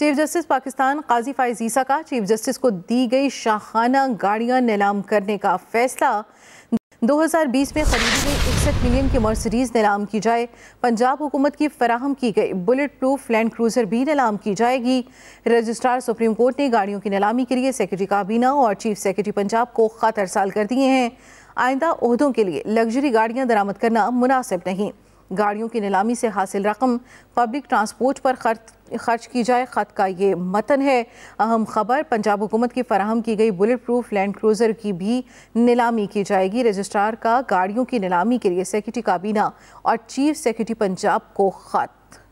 chief justice Pakistan Qazi Faez Isa का chief justice को दी गई शाहाना गाड़ियां नीलाम करने का फैसला 2020 में खरीदी गई इकसठ मिलियन की मर्सरीज नीलाम की जाए पंजाब हुकूमत की फराहम की गई बुलेट प्रूफ लैंड क्रूजर भी नीलाम की जाएगी रजिस्ट्रार सुप्रीम कोर्ट ने गाड़ियों की नीलामी के लिए सेक्रेटरी काबीना और चीफ सेक्रेटरी पंजाब को खत अरसाल कर दिए हैं आइंदा अहदों के लिए लग्जरी गाड़ियां दरामद करना मुनासिब नहीं गाड़ियों की नीलामी से हासिल रकम पब्लिक ट्रांसपोर्ट पर खर्च खर्च की जाए ख़त का ये मतन है अहम खबर पंजाब हुकूमत की फराहम की गई बुलेट प्रूफ लैंड क्रूज़र की भी नीलामी की जाएगी रजिस्ट्रार का गाड़ियों की नीलामी के लिए सेक्रेटरी काबीना और चीफ सेक्रेटरी पंजाब को ख़त